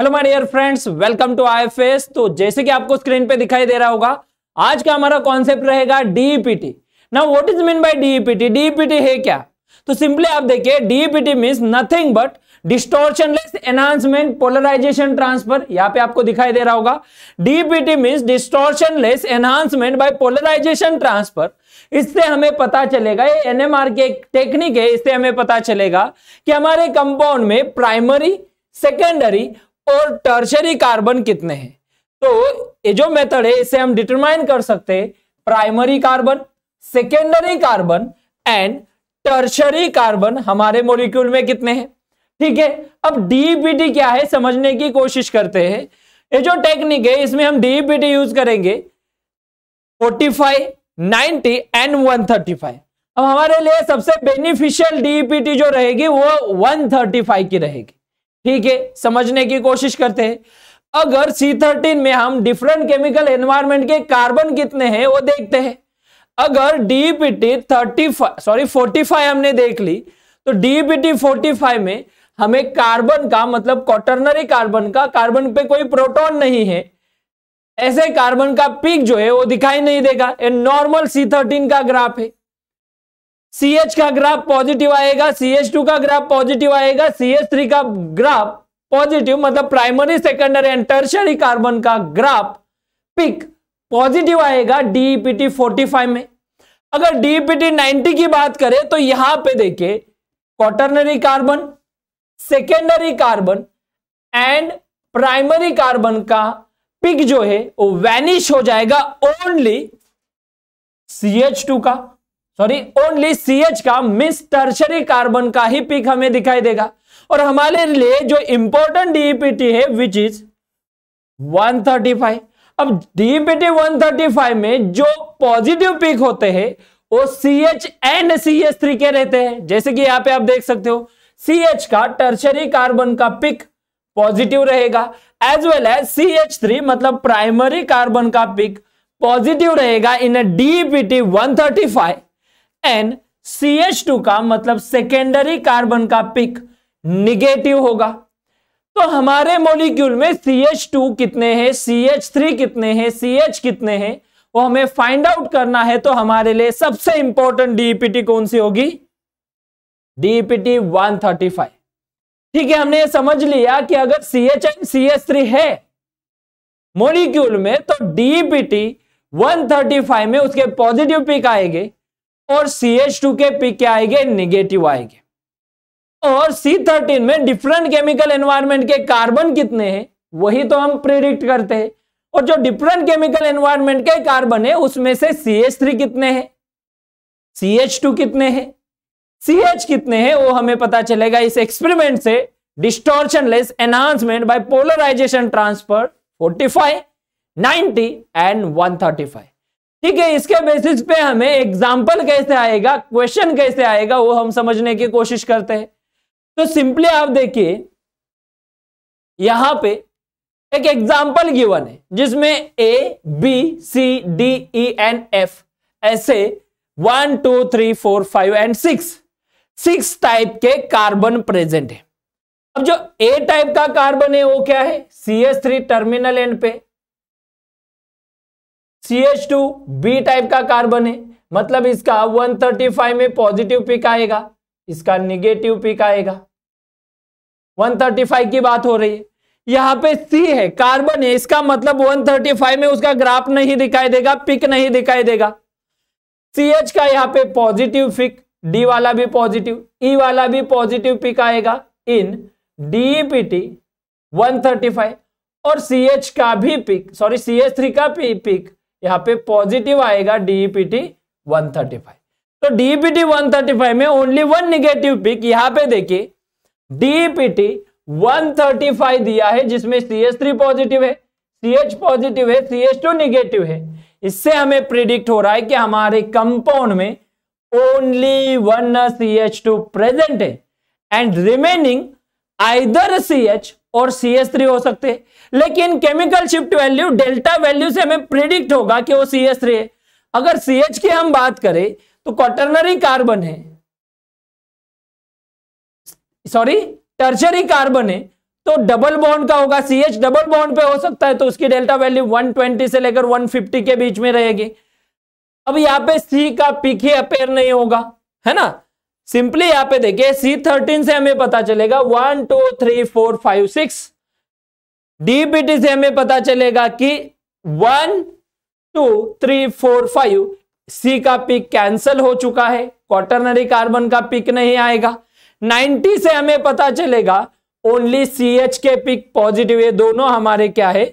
hello my dear friends welcome to IFS तो जैसे कि आपको स्क्रीन पे दिखाई दे रहा होगा आज का हमारा कॉन्सेप्ट रहेगा DPT now what is mean by DPT DPT है क्या तो सिंपली आप देखिए DPT means nothing but distortionless enhancement polarization transfer यहाँ पे आपको दिखाई दे रहा होगा DPT means distortionless enhancement by polarization transfer इससे हमें पता चलेगा ये एनएमआर की एक टेक्निक है इससे हमें पता चलेगा कि हमारे कंपाउंड में प्राइमरी सेकेंडरी और टर्शरी कार्बन कितने हैं तो ये जो मेथड है इसे हम डिटरमाइन कर सकते हैं primary carbon secondary carbon and tertiary carbon हमारे मोलिक्यूल में कितने हैं ठीक है अब डीईपीटी e क्या है समझने की कोशिश करते हैं ये जो टेक्निक है इसमें हम डीईपीटी यूज e करेंगे 45, 90 एंड 135 अब हमारे लिए सबसे बेनिफिशियल डीपीटी e जो रहेगी वो 135 की रहेगी ठीक है समझने की कोशिश करते हैं अगर सी थर्टीन में हम डिफरेंट केमिकल एनवायरमेंट के कार्बन कितने हैं वो देखते हैं अगर DPT thirty sorry forty five हमने देख ली तो डीपीटी फोर्टी फाइव में हमें कार्बन का मतलब क्वार्टरनरी कार्बन का कार्बन पे कोई प्रोटॉन नहीं है ऐसे कार्बन का पीक जो है वो दिखाई नहीं देगा ये नॉर्मल सी थर्टीन का ग्राफ है सी एच का ग्राफ पॉजिटिव आएगा सी एच टू का ग्राफ पॉजिटिव आएगा सी एच थ्री का ग्राफ पॉजिटिव मतलब primary secondary and tertiary carbon का ग्राफ पिक पॉजिटिव आएगा डीपीटी फोर्टी फाइव में अगर डीपीटी नाइनटी e की बात करें तो यहां पे देखिए quaternary carbon secondary carbon and primary carbon का पिक जो है वो वैनिश हो जाएगा ओनली सी एच टू का सॉरी ओनली सी एच का मिस टर्शरी कार्बन का ही पिक हमें दिखाई देगा और हमारे लिए जो इंपॉर्टेंट डीपीटी e है विच इज 135 अब डीपीटी 135 e में जो पॉजिटिव पिक होते हैं वो सी CH एंड थ्री के रहते हैं जैसे कि यहां पे आप देख सकते हो सी एच का टर्शरी कार्बन का पिक पॉजिटिव रहेगा as well as C H three मतलब प्राइमरी कार्बन का पिक पॉजिटिव रहेगा in DPT 135 e and C H two का मतलब सेकेंडरी कार्बन का पिक निगेटिव होगा तो हमारे मोलिक्यूल में सी एच टू कितने हैं सी एच थ्री कितने हैं सी एच कितने हैं वो हमें फाइंड आउट करना है तो हमारे लिए सबसे इंपॉर्टेंट डीपीटी e कौन सी होगी थर्टी 135 e ठीक है हमने ये समझ लिया कि अगर C H and C H three है मोलिक्यूल में तो थर्टी 135 e में उसके पॉजिटिव पिक आएंगे और सी एच टू के पी क्या आएंगे निगेटिव आएंगे और सी थर्टीन में डिफरेंट केमिकल एनवायरमेंट के कार्बन कितने हैं वही तो हम प्रिडिक्ट करते हैं और जो डिफरेंट केमिकल एनवायरमेंट के कार्बन है उसमें से सी एच थ्री कितने हैं सी एच टू कितने हैं सी एच कितने हैं वो हमें पता चलेगा इस एक्सपेरिमेंट से distortionless enhancement by polarization transfer 45, 90 and 135 ठीक है इसके बेसिस पे हमें एग्जाम्पल कैसे आएगा क्वेश्चन कैसे आएगा वो हम समझने की कोशिश करते हैं तो सिंपली आप देखिए यहां पे एक एग्जाम्पल गिवन है जिसमें A B C D E and F ऐसे one two three four five and six six type के कार्बन प्रेजेंट है अब जो ए टाइप का कार्बन है वो क्या है C S three terminal end पे C H two B type का कार्बन है मतलब इसका 135 में पॉजिटिव पिक आएगा इसका निगेटिव पिक आएगा 135 की बात हो रही है यहाँ पे सी है कार्बन है इसका मतलब 135 में उसका ग्राफ नहीं दिखाई देगा पिक नहीं दिखाई देगा सी एच का यहाँ पे पॉजिटिव पिक डी वाला भी पॉजिटिव ई e वाला भी पॉजिटिव पिक आएगा इन डीपीटी 135 और सी एच का भी peak sorry C H three का पिक यहाँ पे पॉजिटिव आएगा डीपीटी 135 e तो डीईपीटी 135 e में ओनली वन निगेटिव पिक यहाँ पे देखिए डीईपीटी 135 e दिया है जिसमें सी थ्री पॉजिटिव है सी एच पॉजिटिव है सी एच टू निगेटिव है इससे हमें प्रिडिक्ट हो रहा है कि हमारे कंपाउंड में only one C H two present है and remaining either C H और सी एस थ्री हो सकते हैं लेकिन chemical shift value delta value से हमें प्रिडिक्ट होगा कि वो सी एस थ्री है अगर सी एच की हम बात करें तो क्वाटरनरी कार्बन है सॉरी टर्चरी कार्बन है तो डबल बॉन्ड का होगा सी एच डबल बॉन्ड पे हो सकता है तो उसकी डेल्टा वैल्यू 120 से लेकर 150 के बीच में रहेगी अब यहां पे सी का पीके अपेयर नहीं होगा है ना सिंपली यहां पे देखिए सी थर्टीन से हमें पता चलेगा one two three four five six DBT से हमें पता चलेगा कि one two three four five C का पिक कैंसल हो चुका है क्वार्टरनरी कार्बन का पिक नहीं आएगा 90 से हमें पता चलेगा ओनली सी एच के पिक पॉजिटिव है दोनों हमारे क्या है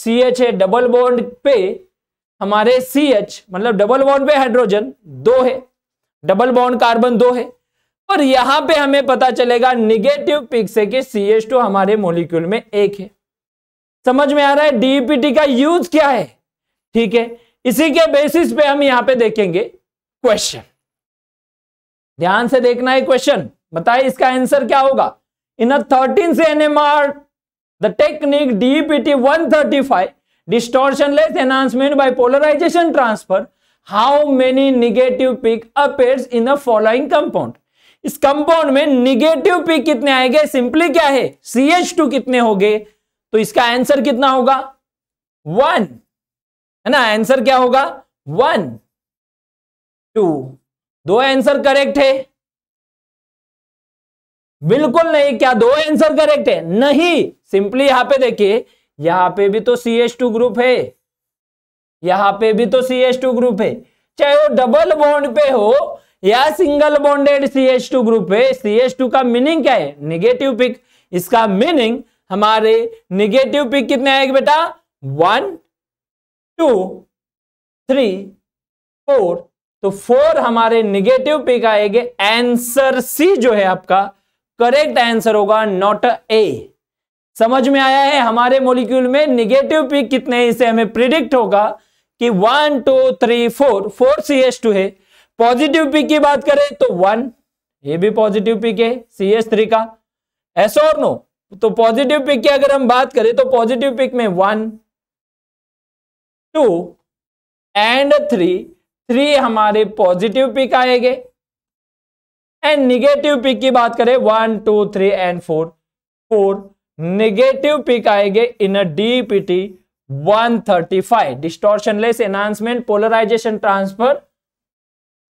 सी एच है डबल बॉन्ड पे हमारे सी एच मतलब डबल बॉन्ड पे हाइड्रोजन दो है डबल बॉन्ड कार्बन दो है और यहां पे हमें पता चलेगा निगेटिव पिक से कि सी एस टू हमारे मोलिक्यूल में एक है समझ में आ रहा है डीपीटी e का यूज क्या है ठीक है इसी के बेसिस पे हम यहां पे देखेंगे क्वेश्चन ध्यान से देखना है क्वेश्चन बताए इसका आंसर क्या होगा इन थर्टीन से N M R the technique DPT thirty five distortionless enhancement by polarization transfer how many negative peak appear in the following compound इस कंपाउंड में निगेटिव पी कितने आएंगे सिंपली क्या है सी एच टू कितने हो गए तो इसका आंसर कितना होगा वन है ना आंसर क्या होगा वन टू दो आंसर करेक्ट है बिल्कुल नहीं क्या दो आंसर करेक्ट है नहीं सिंपली यहां पे देखिए यहां पे भी तो सी एच टू ग्रुप है यहां पे भी तो सी एच टू ग्रुप है चाहे वो डबल बॉन्ड पे हो या single bonded C H two group है सी एच टू का मीनिंग क्या है निगेटिव पिक इसका मीनिंग हमारे निगेटिव पिक कितने आएगा बेटा वन टू थ्री फोर तो फोर हमारे निगेटिव पिक आएंगे आंसर सी जो है आपका करेक्ट आंसर होगा नॉट ए समझ में आया है हमारे मोलिक्यूल में निगेटिव पिक कितने इसे हमें प्रिडिक्ट होगा कि one two three four four C H two है पॉजिटिव पिक की बात करें तो वन ये भी पॉजिटिव पीक है सी एस थ्री का ऐसा और नो तो पॉजिटिव पिक की अगर हम बात करें तो पॉजिटिव पिक में one two and three three हमारे पॉजिटिव पिक आएंगे एंड निगेटिव पिक की बात करें one two three and four four negative peak आएंगे in uh DPT 135 distortionless enhancement polarization transfer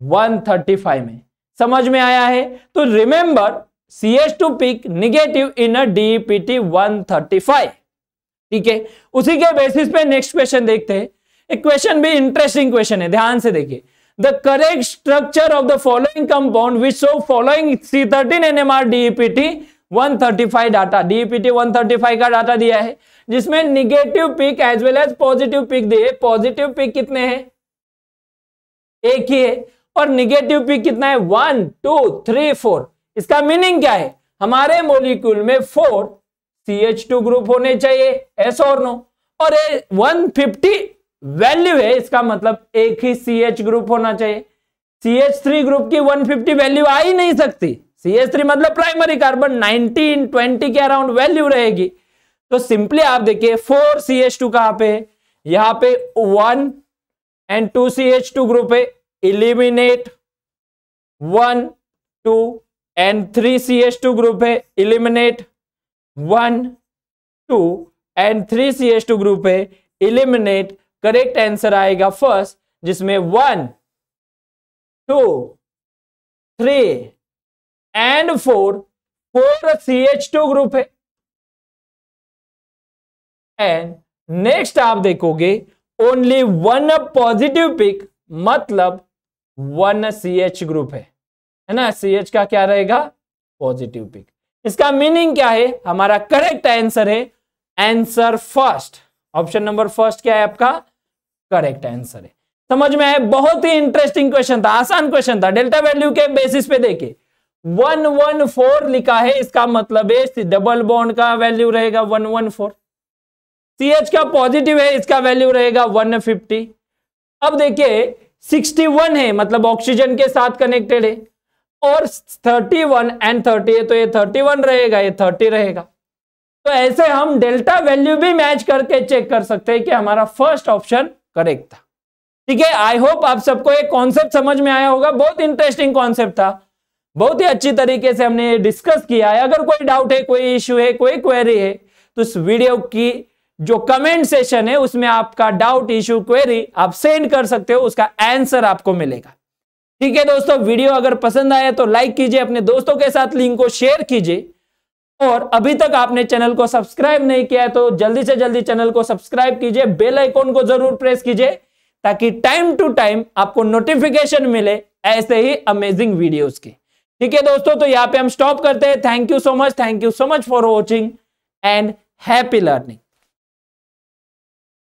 135 में समझ में आया है तो remember C S two peak negative in uh DPT 135 ठीक है उसी के बेसिस पे नेक्स्ट क्वेश्चन देखते हैं एक क्वेश्चन भी इंटरेस्टिंग क्वेश्चन है ध्यान से देखिए the correct structure of the following compound which show following C thirteen N M R DPT 135 data DPT 135 का डाटा दिया है जिसमें negative peak as well as positive peak दिए पॉजिटिव पिक कितने हैं एक ही है और निगेटिव पीक कितना है वन टू थ्री फोर इसका मीनिंग क्या है हमारे मोलिक्यूल में four C H two group होने चाहिए एस और नो और ए वन फिफ्टी वैल्यू है इसका मतलब एक ही सी एच ग्रुप होना चाहिए सी एच थ्री ग्रुप की वन फिफ्टी वैल्यू आ ही नहीं सकती सी एच थ्री मतलब प्राइमरी कार्बन नाइनटीन ट्वेंटी के अराउंड वैल्यू रहेगी तो सिंपली आप देखिए फोर सी एच टू कहां पे है यहां पे one and two C H two group है eliminate one two and three C S two group है eliminate one two and three C S two group है इलिमिनेट करेक्ट आंसर आएगा first जिसमें one two three and four four C H two group है and next आप देखोगे only one positive peak मतलब one C H group है है ना सी एच का क्या रहेगा पॉजिटिव पिक इसका मीनिंग क्या है हमारा करेक्ट आंसर है answer first option number first क्या है आपका करेक्ट आंसर है समझ में आए बहुत ही इंटरेस्टिंग क्वेश्चन था आसान क्वेश्चन था डेल्टा वैल्यू के बेसिस पे देखे वन वन फोर लिखा है इसका मतलब है डबल बॉन्ड का वैल्यू रहेगा one one four C H का पॉजिटिव है इसका वैल्यू रहेगा वन फिफ्टी अब देखिए 61 है मतलब ऑक्सीजन के साथ कनेक्टेड है और 31 एंड 30 है तो ये 31 रहेगा ये 30 रहेगा तो ऐसे हम डेल्टा वैल्यू भी मैच करके चेक कर सकते हैं कि हमारा फर्स्ट ऑप्शन करेक्ट था ठीक है आई होप आप सबको एक कॉन्सेप्ट समझ में आया होगा बहुत इंटरेस्टिंग कॉन्सेप्ट था बहुत ही अच्छी तरीके से हमने डिस्कस किया है अगर कोई डाउट है कोई इश्यू है कोई क्वेरी है तो इस वीडियो की जो कमेंट सेशन है उसमें आपका डाउट इश्यू क्वेरी आप सेंड कर सकते हो उसका आंसर आपको मिलेगा ठीक है दोस्तों वीडियो अगर पसंद आया तो लाइक कीजिए अपने दोस्तों के साथ लिंक को शेयर कीजिए और अभी तक आपने चैनल को सब्सक्राइब नहीं किया है तो जल्दी से जल्दी चैनल को सब्सक्राइब कीजिए बेल आइकॉन को जरूर प्रेस कीजिए ताकि टाइम टू टाइम आपको नोटिफिकेशन मिले ऐसे ही अमेजिंग वीडियोस के ठीक है दोस्तों तो यहाँ पे हम स्टॉप करते हैं thank you so much thank you so much for watching and happy learning